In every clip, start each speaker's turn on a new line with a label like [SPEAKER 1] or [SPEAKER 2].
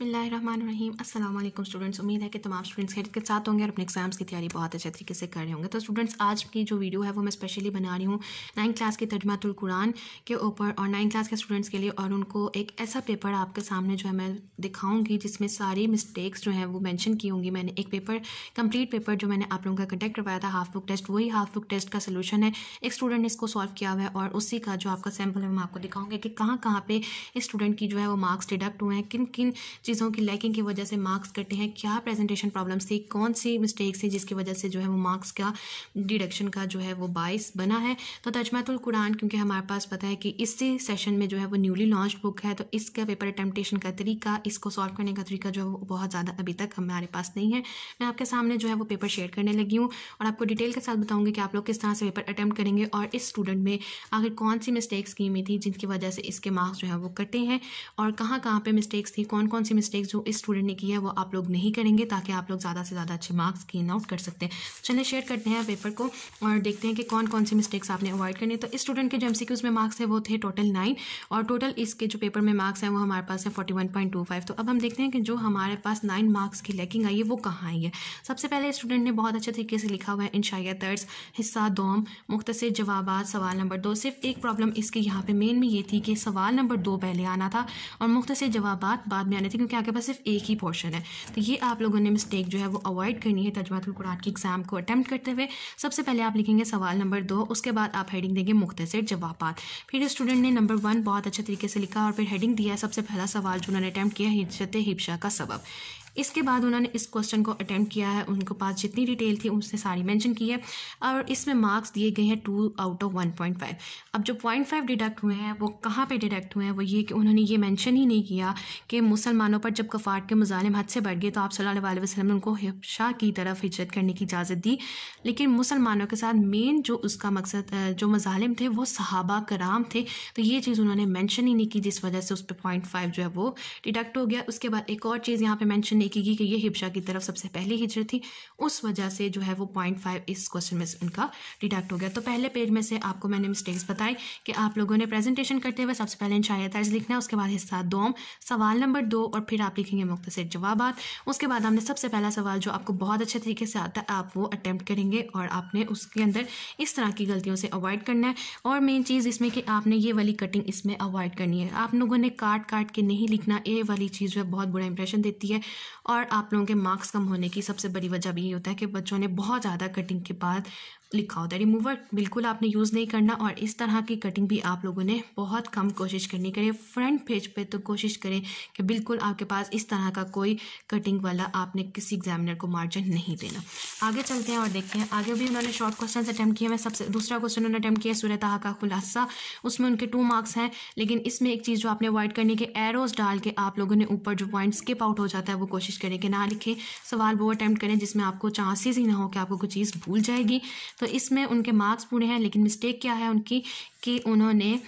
[SPEAKER 1] अस्सलाम वालेकुम स्टूडेंट्स उम्मीद है कि तमाम स्टूडेंट्स हेड के साथ होंगे और अपने एग्जाम्स की तैयारी बहुत अच्छे तरीके से कर रहे होंगे तो स्टूडेंट्स आज की जो वीडियो है वो मैं स्पेशली बना रही हूँ नाइन्थ क्लास के तर्जमातुल कुरान के ऊपर और नाइन्थ क्लास के स्टूडेंट्स के लिए और उनको एक ऐसा पेपर आपके सामने जो है मैं दिखाऊंगी जिसमें सारी मिस्टेक्स जो है वो मैंशन की होंगी मैंने एक पेपर कम्प्लीट पेपर जो मैंने आप लोगों का कंडक्ट करवाया था हाफ बुक टेस्ट वही हाफ बुक टेस्ट का सोल्यूशन है एक स्टूडेंट ने इसको सॉल्व किया हुआ है और उसी का जो आपका सैम्पल है मैं आपको दिखाऊंगी कि कहाँ कहाँ पर इस स्टूडेंट की जो है वो मार्क्स डिडक्ट हुए हैं किन किन चीज़ों की लैकिंग की वजह से मार्क्स कटे हैं क्या प्रेजेंटेशन प्रॉब्लम्स थी कौन सी मिस्टेक्स थी जिसकी वजह से जो है वो मार्क्स का डिडक्शन का जो है वो बाइस बना है तो तजमतुल कुरान क्योंकि हमारे पास पता है कि इसी सेशन में जो है वो न्यूली लॉन्च बुक है तो इसका पेपर अटैम्पटेशन का तरीका इसको सॉल्व करने का तरीका जो है वो बहुत ज़्यादा अभी तक हमारे पास नहीं है मैं आपके सामने जो है वो पेपर शेयर करने लगी हूँ और आपको डिटेल के साथ बताऊँगी कि आप लोग किस तरह से पेपर अटैम्प्ट करेंगे और इस स्टूडेंट में आखिर कौन सी मिस्टेक्स की हुई थी जिनकी वजह से इसके मार्क्स जो है वो कटे हैं और कहाँ कहाँ पर मिस्टेक्स थी कौन कौन सी मिस्टेक जो इस स्टूडेंट ने की है वो आप लोग नहीं करेंगे ताकि आप लोग ज़्यादा से ज़्यादा अच्छे मार्क्स गेन आउट कर सकते हैं चलिए शेयर करते हैं पेपर को और देखते हैं कि कौन कौन सी मिस्टेक्स आपने अवॉइड करनी है तो इस स्टूडेंट के जो एम में मार्क्स है वो थे टोटल नाइन और टोटल इसके जो पेपर में मार्क्स हैं वो हमारे पास है forty one point two five तो अब हम देखते हैं कि जो हमारे पास नाइन मार्क्स की लैकिंग आई है वो कहाँ आई है सबसे पहले स्टूडेंट ने बहुत अच्छे तरीके से लिखा हुआ है शायद तर्ज हिस्सा दोम मुख्तर जवाब सवाल नंबर दो सिर्फ एक प्रॉब्लम इसके यहाँ पे मेन में ये थी कि सवाल नंबर दो पहले आना था और मुख्तर जवाब बाद में आने थे लेकिन क्योंकि आपके पास सिर्फ एक ही पोर्शन है तो ये आप लोगों ने मिस्टेक जो है वो अवॉइड करनी है तजमातुल कुरान की एग्ज़ाम को अटैम्प्ट करते हुए सबसे पहले आप लिखेंगे सवाल नंबर दो उसके बाद आप हेडिंग देंगे मुख्तर जवाब फिर स्टूडेंट ने नंबर वन बहुत अच्छे तरीके से लिखा और फिर हेडिंग दिया सबसे पहला सवाल जो उन्होंने अटैम्प्ट किया हिजरत हिपशा का सबब इसके बाद उन्होंने इस क्वेश्चन को अटैम्प्ट किया है उनको पास जितनी डिटेल थी उसने सारी मैंशन की है और इसमें मार्क्स दिए गए हैं two out of one point five अब जो पॉइंट फाइव डिडक्ट हुए हैं वो कहाँ पर डिडक्ट हुए हैं वो ये कि उन्होंने ये मैंशन ही नहीं किया कि मुसलमानों पर जब कफाट के मुजालिम हद से बढ़ गए तो आप सल्ला वसलम ने उनको हिफ्शा की तरफ हिजरत करने की इजाज़त दी लेकिन मुसलमानों के साथ मेन जो उसका मकसद जो मजालिम थे वो सहाबा कराम थे तो ये चीज़ उन्होंने मैंशन ही नहीं की जिस वजह से उस पर पॉइंट फाइव जो है वो डिडक्ट हो गया उसके बाद एक और चीज़ यहाँ पर मैंशन की गई कि ये हिब्शा की तरफ सबसे पहली हिजर थी उस वजह से जो है वो पॉइंट फाइव इस क्वेश्चन में उनका डिडक्ट हो गया तो पहले पेज में से आपको मैंने मिस्टेक्स बताई कि आप लोगों ने प्रेजेंटेशन करते हुए सबसे पहले इंशाया तर्ज लिखना है उसके बाद हिस्सा दोम सवाल नंबर दो और फिर आप लिखेंगे मुख्तर जवाब उसके बाद हमने सबसे पहला सवाल जो आपको बहुत अच्छे तरीके से आता है आप वो अटैम्प्ट करेंगे और आपने उसके अंदर इस तरह की गलतियों से अवॉइड करना है और मेन चीज़ इसमें कि आपने ये वाली कटिंग इसमें अवॉइड करनी है आप लोगों ने काट काट के नहीं लिखना ए वाली चीज़ जो है बहुत बुरा इंप्रेशन देती है और आप लोगों के मार्क्स कम होने की सबसे बड़ी वजह भी ये होता है कि बच्चों ने बहुत ज़्यादा कटिंग के बाद लिखा होता है रिमूवर बिल्कुल आपने यूज़ नहीं करना और इस तरह की कटिंग भी आप लोगों ने बहुत कम कोशिश करनी करें फ्रंट पेज पे तो कोशिश करें कि बिल्कुल आपके पास इस तरह का कोई कटिंग वाला आपने किसी एग्जामिनर को मार्जिन नहीं देना आगे चलते हैं और देखते हैं आगे भी उन्होंने शॉर्ट क्वेश्चन अटैम्प्ट किए मैं सबसे दूसरा क्वेश्चन उन्होंने अटैम्प्ट किया सूर्य का खुलासा उसमें उनके टू मार्क्स हैं लेकिन इसमें एक चीज़ जो आपने अवॉइड करनी कि एरोज डाल के आप लोगों ने ऊपर जो पॉइंट स्किप आउट हो जाता है वो कोशिश करें कि ना लिखें सवाल वो अटैम्प्ट करें जिसमें आपको चांसेस ही ना हो कि आपको कोई चीज़ भूल जाएगी तो इसमें उनके मार्क्स पूरे हैं लेकिन मिस्टेक क्या है उनकी कि उन्होंने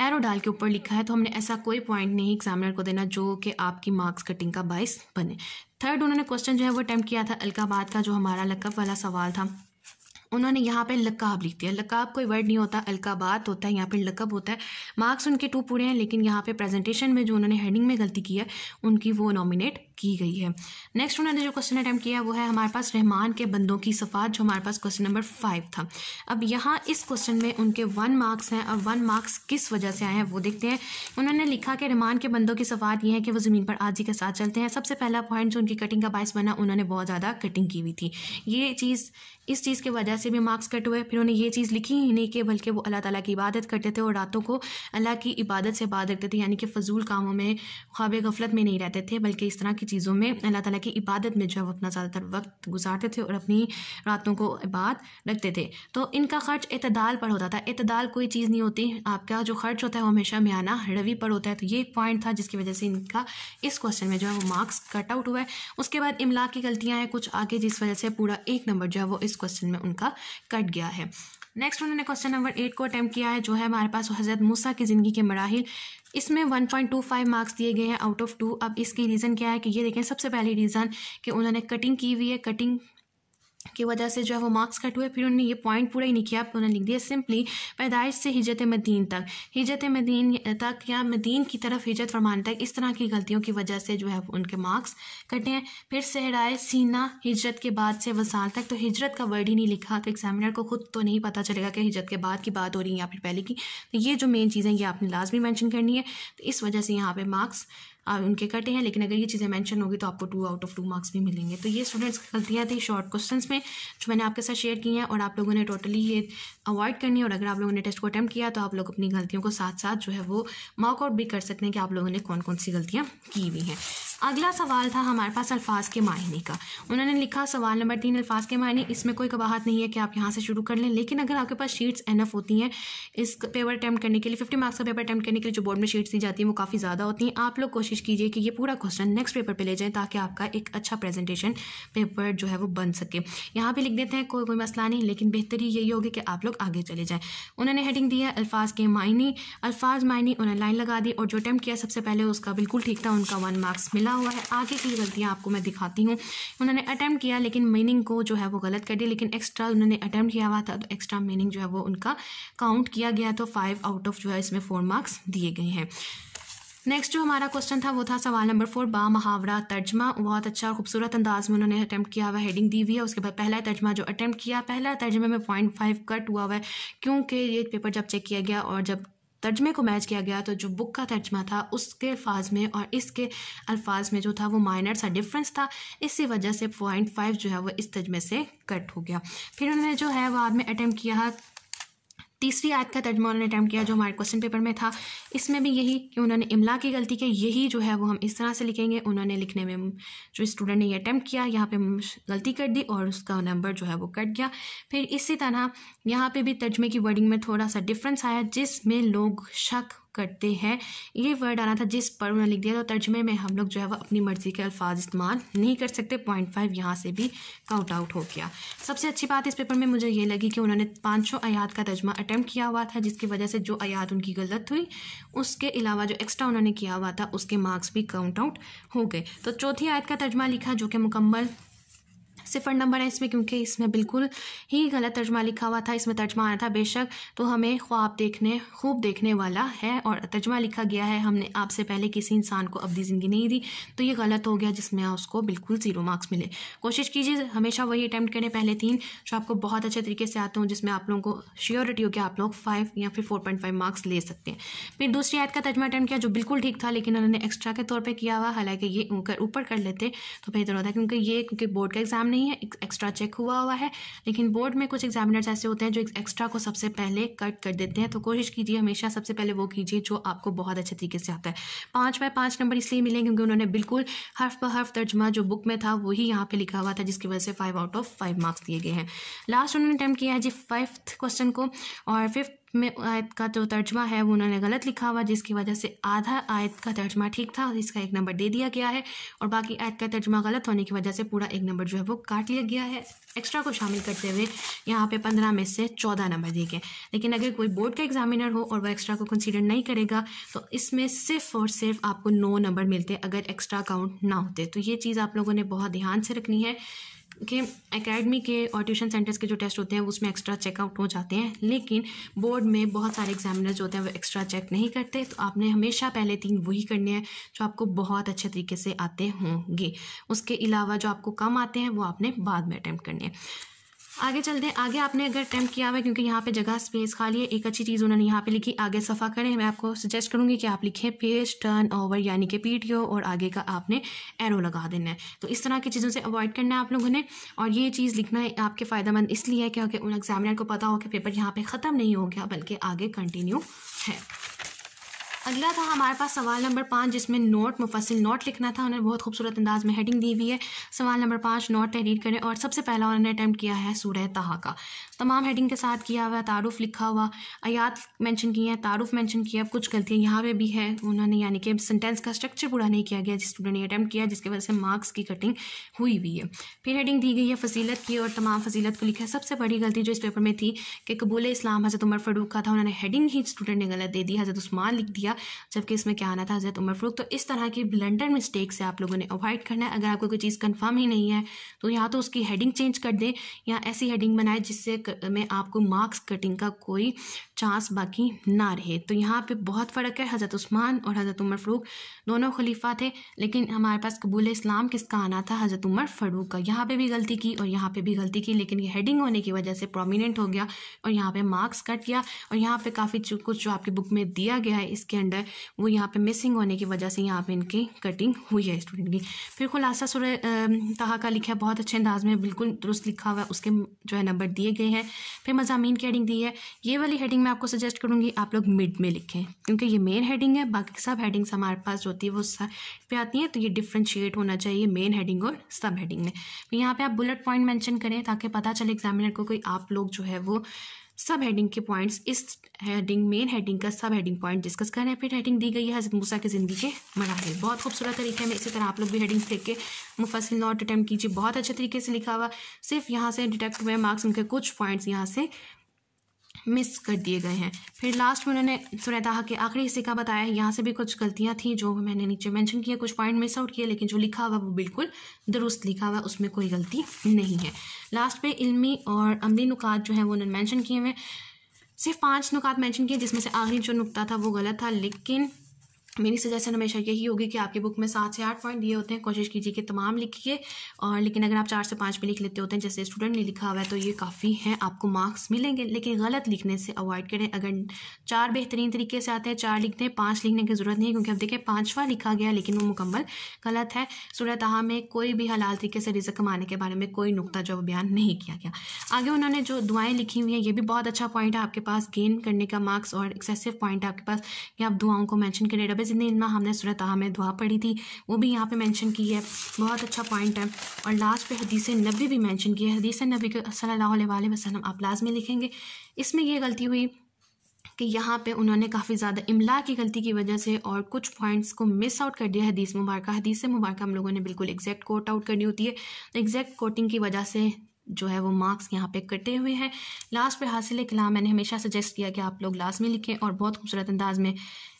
[SPEAKER 1] एरो डाल के ऊपर लिखा है तो हमने ऐसा कोई पॉइंट नहीं एग्जामिनर को देना जो कि आपकी मार्क्स कटिंग का बाइस बने थर्ड उन्होंने क्वेश्चन जो है वो अटैम्प्ट किया था अलकाबाद का जो हमारा लकब वाला सवाल था उन्होंने यहाँ पे लकाब लिख दिया लकाब कोई वर्ड नहीं होता अलकाबात होता है यहाँ पे लकब होता है मार्क्स उनके टू पूरे हैं लेकिन यहाँ पे प्रेजेंटेशन में जो उन्होंने हेडिंग में गलती की है उनकी वो नॉमिनेट की गई है नेक्स्ट उन्होंने जो क्वेश्चन अटैम्प्ट किया वो है हमारे पास रहमान के बंदों की सफ़ात जो हमारे पास क्वेश्चन नंबर फाइव था अब यहाँ इस क्वेश्चन में उनके वन मार्क्स हैं और वन मार्क्स किस वजह से आए हैं वो देखते हैं उन्होंने लिखा कि रहमान के बंदों की सफ़ात ये है कि वो ज़मीन पर आजी के साथ चलते हैं सबसे पहला पॉइंट जो उनकी कटिंग का बायस बना उन्होंने बहुत ज़्यादा कटिंग की हुई थी ये चीज़ इस चीज़ की वजह से भी मार्क्स कट हुए फिर उन्होंने ये चीज़ लिखी ही नहीं कि बल्कि वो अल्लाह ताली की इबादत करते थे और रातों को अल्लाह की इबादत से बात रखते थे यानी कि फजूल कामों में ख्वाब गफलत में नहीं रहते थे बल्कि इस तरह की की चीज़ों में अल्लाह ताला की इबादत में जो है वो अपना ज़्यादातर वक्त गुजारते थे और अपनी रातों को इबाद रखते थे तो इनका खर्च अतदाल पर होता था अतदाल कोई चीज़ नहीं होती आपका जो खर्च होता है वो हमेशा मियाना रवि पर होता है तो ये एक पॉइंट था जिसकी वजह से इनका इस क्वेश्चन में जो है वो मार्क्स कट आउट हुआ है उसके बाद इमला की गलतियाँ हैं कुछ आगे जिस वजह से पूरा एक नंबर जो है वो इस क्वेश्चन में उनका कट गया है नेक्स्ट उन्होंने क्वेश्चन नंबर एट को अटैम्प्ट किया है जो है हमारे पास हज़रत मूसा की ज़िंदगी के मराहल इसमें 1.25 मार्क्स दिए गए हैं आउट ऑफ टू अब इसकी रीज़न क्या है कि ये देखें सबसे पहली रीज़न कि उन्होंने कटिंग की हुई है कटिंग की वजह से जो है वो मार्क्स कट हुए फिर उन्होंने ये पॉइंट पूरा ही नहीं किया उन्होंने लिख दिया सिंपली पैदाइश से हिजरत मदीन तक हिजरत मदीन तक या मदीन की तरफ हिजरत फरमाने तक इस तरह की गलतियों की वजह से जो है उनके मार्क्स कटे हैं फिर सहराए सीना हिजरत के बाद से वसाल तक तो हिजरत का वर्ड ही नहीं लिखा तो एग्जामिनर को खुद तो नहीं पता चलेगा कि हिजरत के बाद की बात हो रही है या फिर पहले की तो ये जो मेन चीज़ें ये आपने लाजमी मैंशन करनी है तो इस वजह से यहाँ पर मार्क्स उनके कटे हैं लेकिन अगर ये चीज़ें मैंशन होगी तो आपको two out of two marks भी मिलेंगे तो ये स्टूडेंट्स की गलतियाँ थी शॉर्ट क्वेश्चन में जो मैंने आपके साथ शेयर की हैं और आप लोगों ने टोटली ये अवॉइड करनी है और अगर आप लोगों ने टेस्ट को अटैम्प्ट किया तो आप लोग अपनी गलतियों को साथ साथ जो है वो मार्कआउट भी कर सकते हैं कि आप लोगों ने कौन कौन सी गलतियाँ की हुई हैं अगला सवाल था हमारे पास अल्फाज के मायने का उन्होंने लिखा सवाल नंबर तीन अल्फाज के मायने इसमें कोई कबाहत नहीं है कि आप यहाँ से शुरू कर लें लेकिन अगर आपके पास शीट्स एनफ होती हैं इस पेपर अटैम्प्ट करने के लिए फिफ्टी मार्क्स का पेपर अटैम्प्ट करने के लिए जो बोर्ड में शीट्स दी जाती हैं वो काफ़ी ज़्यादा होती हैं आप लोग कोशिश कीजिए कि ये पूरा क्वेश्चन नेक्स्ट पेपर पर ले जाएँ ताकि आपका एक अच्छा प्रेजेंटेशन पेपर जो है वो बन सके यहाँ पर लिख देते हैं कोई कोई मसला नहीं लेकिन बेहतरी यही होगी कि आप लोग आगे चले जाएँ उन्होंने हेडिंग दी है अल्फाज के मायने अल्फाज मायने उन्होंने लाइन लगा दी और जो अटैम्प्ट किया सबसे पहले उसका बिल्कुल ठीक था उनका वन मार्क्स मिला मिला हुआ है आगे की गलतियाँ आपको मैं दिखाती हूँ उन्होंने अटैम्प्ट किया लेकिन मीनिंग को जो है वो गलत कर दिया लेकिन एक्स्ट्रा उन्होंने अटैम्प्ट किया हुआ था तो एक्स्ट्रा मीनिंग जो है वो उनका काउंट किया गया तो फाइव आउट ऑफ जो है इसमें फोर मार्क्स दिए गए हैं नेक्स्ट जो हमारा क्वेश्चन था वो था सवाल नंबर फोर बा मुहावरा तर्जमा बहुत अच्छा और खूबसूरत अंदाज में उन्होंने अटैम्प्ट किया हुआ हेडिंग दी हुई है उसके बाद पहला तर्जमा जो अटैम्प्ट किया पहला तर्जमे में पॉइंट फाइव कट हुआ हुआ है क्योंकि ये पेपर जब चेक किया गया और जब तर्जमे को मैच किया गया तो जो बुक का तर्जमा था उसके अल्फाज में और इसके अल्फाज में जो था वो माइनर सा डिफरेंस था इसी वजह से पॉइंट फाइव जो है वो इस तर्जमे से कट हो गया फिर उन्होंने जो है वह आदमी अटैम्प्ट किया तीसरी आयत का तर्जमा उन्होंने अटैम्प्ट किया जो हमारे क्वेश्चन पेपर में था इसमें भी यही कि उन्होंने इमला की गलती की यही जो है वो हम इस तरह से लिखेंगे उन्होंने लिखने में जो स्टूडेंट ने ये अटैम्प्ट किया यहाँ पे गलती कर दी और उसका नंबर जो है वो कट गया फिर इसी तरह यहाँ पे भी तर्जमे की वर्डिंग में थोड़ा सा डिफ्रेंस आया जिसमें लोग शक करते हैं ये वर्ड आना था जिस पर उन्होंने लिख दिया तो तर्जमे में हम लोग जो है वह अपनी मर्ज़ी के अल्फाज इस्तेमाल नहीं कर सकते पॉइंट फाइव यहाँ से भी काउंट आउट हो गया सबसे अच्छी बात इस पेपर में मुझे ये लगी कि उन्होंने पाँच आयात का तर्जमा अटैम्प्ट किया हुआ था जिसकी वजह से जो आयात उनकी गलत हुई उसके अलावा जो एक्स्ट्रा उन्होंने किया हुआ था उसके मार्क्स भी काउंट आउट हो गए तो चौथी आयत का तर्जमा लिखा जो कि मुकम्मल सिफर नंबर है इसमें क्योंकि इसमें बिल्कुल ही गलत तर्जमा लिखा हुआ था इसमें तर्जमा आना था बेशक तो हमें ख्वाब देखने खूब देखने वाला है और तर्जमा लिखा गया है हमने आपसे पहले किसी इंसान को अपनी ज़िंदगी नहीं दी तो ये गलत हो गया जिसमें उसको बिल्कुल ज़ीरो मार्क्स मिले कोशिश कीजिए हमेशा वही अटैम्प्ट करें पहले तीन जो आपको बहुत अच्छे तरीके से आते हों जिसमें आप लोगों को श्योरिटी हो कि आप लोग फाइव या फिर फोर पॉइंट फाइव मार्क्स ले सकते हैं फिर दूसरी आयत का तर्जमा अटैम्प्ट किया जो बिल्कुल ठीक था लेकिन उन्होंने एक्स्ट्रा के तौर पर किया हुआ हालांकि ये ऊपर कर लेते तो बेहतर होता क्योंकि ये क्योंकि बोर्ड का एग्जाम नहीं है एक्स्ट्रा चेक हुआ हुआ है लेकिन बोर्ड में कुछ एग्जामिनर्स ऐसे होते हैं जो एक्स्ट्रा को सबसे पहले कट कर देते हैं तो कोशिश कीजिए हमेशा सबसे पहले वो कीजिए जो आपको बहुत अच्छे तरीके से आता है पाँच बाय पाँच नंबर इसलिए मिले क्योंकि उन्होंने बिल्कुल हर्फ ब हर्फ तर्जमा जो बुक में था वही यहाँ पर लिखा हुआ था जिसकी वजह से five out of five marks दिए गए हैं लास्ट उन्होंने अटैम्प्ट किया है जी फिफ्थ क्वेश्चन को और फिफ्थ में आयत का जो तर्जमा है वो उन्होंने गलत लिखा हुआ जिसकी वजह से आधा आयत का तर्जमा ठीक था और इसका एक नंबर दे दिया गया है और बाकी आयत का तर्जमा गलत होने की वजह से पूरा एक नंबर जो है वो काट लिया गया है एक्स्ट्रा को शामिल करते हुए यहाँ पे पंद्रह में से चौदह नंबर दिए गए लेकिन अगर कोई बोर्ड का एग्जामिनर हो और वह एक्स्ट्रा को कंसिडर नहीं करेगा तो इसमें सिर्फ और सिर्फ आपको नौ नंबर मिलते हैं अगर एक्स्ट्रा अकाउंट ना होते तो ये चीज़ आप लोगों ने बहुत ध्यान से रखनी है के अकेडमी के और ट्यूशन सेंटर्स के जो टेस्ट होते हैं उसमें एक्स्ट्रा चेकआउट हो जाते हैं लेकिन बोर्ड में बहुत सारे एग्जामिनर जो होते हैं वो एक्स्ट्रा चेक नहीं करते तो आपने हमेशा पहले तीन वही करने हैं जो आपको बहुत अच्छे तरीके से आते होंगे उसके अलावा जो आपको कम आते हैं वो आपने बाद में अटैम्प्ट करने हैं आगे चलते हैं आगे आपने अगर अटैम्प्ट किया हुआ है क्योंकि यहाँ पे जगह स्पेस खाली है एक अच्छी चीज़ उन्होंने यहाँ पे लिखी आगे सफ़ा करें मैं आपको सजेस्ट करूँगी कि आप लिखें पेज टर्न ओवर यानी कि पीटीओ और आगे का आपने एरो लगा देना है तो इस तरह की चीज़ों से अवॉइड करना है आप लोगों ने और ये चीज़ लिखना है आपके फ़ायदेमंद इसलिए है क्योंकि उन एग्जामिनर को पता हो कि पेपर यहाँ पर ख़त्म नहीं हो गया बल्कि आगे कंटिन्यू है अगला था हमारे पास सवाल नंबर पाँच जिसमें नोट मुफसिल नोट लिखना था उन्होंने बहुत खूबसूरत अंदाज में हेडिंग दी हुई है सवाल नंबर पाँच नोट तहरीर करें और सबसे पहला उन्होंने अटैम्प्ट किया है सूरह तहा का तमाम हेडिंग के साथ किया हुआ तारुफ लिखा हुआ आयात मैंशन किए हैं तारुफ मैंशन किया अब कुछ गलतियाँ यहाँ पर भी है उन्होंने यानी कि सेंटेंस का स्ट्रक्चर पूरा नहीं किया गया जिस स्टूडेंट ने अटैम्प्ट किया जिसकी वजह से मार्क्स की कटिंग हुई हुई है फिर हेडिंग दी गई है फसीलत की और तमाम फसीलत को लिखा है सबसे बड़ी गलती जो इस पेपर में थी कि कबूल इस्लाम हज़रत उमर फरूक का था उन्होंने हेडिंग ही स्टूडेंट ने गलत दे दी हज़रत उस्मान लिख दिया जाएगा जबकि इसमें क्या आना था हज़रत उमर फ़रूक तो इस तरह की ब्लेंडर मिस्टेक से आप लोगों ने अवॉइड करना है अगर आपको कोई चीज़ कन्फर्म ही नहीं है तो या तो उसकी हेडिंग चेंज कर दें या ऐसी हेडिंग बनाए जिससे में आपको मार्क्स कटिंग का कोई चांस बाकी ना रहे तो यहाँ पर बहुत फ़र्क है हज़रत उस्मान और हज़रत उमर फ़रूक दोनों खलीफा थे लेकिन हमारे पास कबूल इस्लाम किसका आना था हज़रत उमर फ़रूक का यहाँ पर भी गलती की और यहाँ पर भी गलती की लेकिन ये हेडिंग होने की वजह से प्रोमिनेंट हो गया और यहाँ पर मार्क्स कट गया और यहाँ पर काफ़ी कुछ जो आपकी बुक में दिया गया है इसके बंद है वो यहाँ पे मिसिंग होने की वजह से यहाँ पे इनकी कटिंग हुई है स्टूडेंट की फिर खुलासा सुर तहा का लिखा है बहुत अच्छे अंदाज में बिल्कुल दुरुस्त लिखा हुआ है उसके जो है नंबर दिए गए हैं फिर मजामीन की हेडिंग दी है ये वाली हेडिंग मैं आपको सजेस्ट करूँगी आप लोग मिड में लिखें क्योंकि ये मेन हेडिंग है बाकी सब हेडिंग्स हमारे पास जो होती है वो पे आती हैं तो ये डिफ्रेंशिएट होना चाहिए मेन हेडिंग और सब हेडिंग में तो यहाँ पर आप बुलेट पॉइंट मैंशन करें ताकि पता चले एग्जामिनर को कोई आप लोग जो है वो सब हेडिंग के पॉइंट्स इस हेडिंग मेन हेडिंग का सब हेडिंग पॉइंट डिस्कस करें फिर हेडिंग दी गई है हजरत मूसा की ज़िंदगी के मराहल बहुत खूबसूरत तरीके में इसी तरह आप लोग भी हेडिंग्स देख के मुफसिल नोट अटैम्प्ट कीजिए बहुत अच्छे तरीके से लिखा हुआ सिर्फ यहाँ से डिटेक्ट हुए मार्क्स उनके कुछ पॉइंट्स यहाँ से मिस कर दिए गए हैं फिर लास्ट में उन्होंने सुनैदाहा के आखिरी हिस्से का बताया यहाँ से भी कुछ गलतियाँ थी जो मैंने नीचे मैंशन किया कुछ पॉइंट मिस आउट किए लेकिन जो लिखा हुआ वो बिल्कुल दुरुस्त लिखा हुआ उसमें कोई गलती नहीं है लास्ट पर इलमी और अमली नुकात जो हैं वो उन्होंने मैंशन किए हुए सिर्फ पाँच नुकात मैंशन किए जिसमें से आखिरी जो नुकता था वो गलत था लेकिन मेरी सजेशन हमेशा यही होगी कि आपकी बुक में सात से आठ पॉइंट दिए होते हैं कोशिश कीजिए कि तमाम लिखिए और लेकिन अगर आप चार से पाँच में लिख लेते होते हैं जैसे स्टूडेंट ने लिखा हुआ है तो ये काफ़ी हैं आपको मार्क्स मिलेंगे लेकिन गलत लिखने से अवॉइड करें अगर चार बेहतरीन तरीके से आते हैं चार लिखते हैं पाँच लिखने की ज़रूरत नहीं क्योंकि अब देखें पाँचवा लिखा गया लेकिन वो मुकम्मल गलत है सूरत में कोई भी हलाल तरीके से रिजक कमाने के बारे में कोई नुकता जो बयान नहीं किया गया आगे उन्होंने जो दुआएँ लिखी हुई हैं ये भी बहुत अच्छा पॉइंट है आपके पास गेन करने का मार्क्स और एक्सेसिव पॉइंट है आपके पास कि आप दुआओं को मैंशन करें जिंदगी इन्ना हमने सूरत में दुआ पढ़ी थी वो भी यहाँ पे मेंशन की है बहुत अच्छा पॉइंट है और लास्ट पे हदीस नबी भी मेंशन की है हदीस नबी के सल्ला वसलम आप लाजमी लिखेंगे इसमें यह गलती हुई कि यहाँ पे उन्होंने काफ़ी ज़्यादा इमला की गलती की वजह से और कुछ पॉइंट्स को मिस आउट कर दिया हदीस मुबारक हदीस मुबारक हम लोगों ने बिल्कुल एग्जैक्ट कोट आउट करनी होती है तो एग्जैक्ट कोटिंग की वजह से जो है वो मार्क्स यहाँ पे कटे हुए हैं लास्ट पे हासिल कलाम मैंने हमेशा सजेस्ट किया कि आप लोग लास्ट में लिखें और बहुत खूबसूरत अंदाज में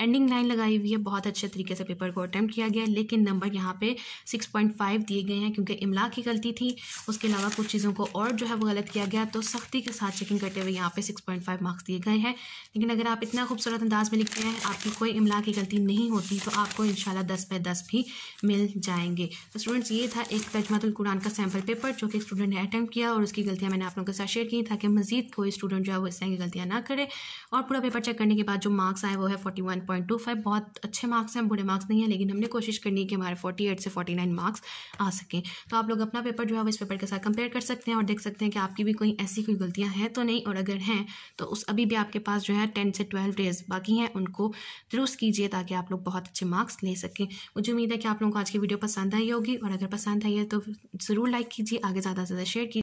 [SPEAKER 1] एंडिंग लाइन लगाई हुई है बहुत अच्छे तरीके से पेपर को अटैम्प्ट किया गया है लेकिन नंबर यहाँ पे 6.5 दिए गए हैं क्योंकि इमला की गलती थी उसके अलावा कुछ चीज़ों को और जो है वो गलत किया गया तो सख्ती के साथ चेकिंग करते हुए यहाँ पे 6.5 मार्क्स दिए गए हैं लेकिन अगर आप इतना खूबसूरत अंदाज में लिखते हैं आपकी कोई इमला की गलती नहीं होती तो आपको इन शाला दस बाय दस भी मिल जाएंगे तो स्टूडेंट्स ये था एक तजमतुल कुरान का सैम्पल पेपर जो कि स्टूडेंट ने अटैम्प्ट किया और उसकी गलतियाँ मैंने आप लोगों के साथ शेयर की ताकि मजीद कोई स्टूडेंट जो है वो इस तरह की गलतियाँ ना करे और पूरा पेपर चेक करने के बाद जो मार्क्स आए वो है forty one point two five बहुत अच्छे मार्क्स हैं बुरे मार्क्स नहीं है लेकिन हमने कोशिश करनी है कि हमारे फोर्टी एट से फोर्टी नाइन मार्क्स आ सकें तो आप लोग अपना पेपर जो है वो इस पेपर के साथ कंपेयर कर सकते हैं और देख सकते हैं कि आपकी भी कोई ऐसी कोई गलतियाँ हैं तो नहीं और अगर हैं तो उस अभी भी आपके पास जो है टेन से ट्वेल्व डेज बाकी हैं उनको दुरुस्त कीजिए ताकि आप लोग बहुत अच्छे मार्क्स ले सकें मुझे उम्मीद है कि आप लोगों को आज की वीडियो पसंद आई होगी और अगर पसंद आई है तो ज़रूर लाइक कीजिए आगे ज़्यादा से ज़्यादा शेयर कीजिए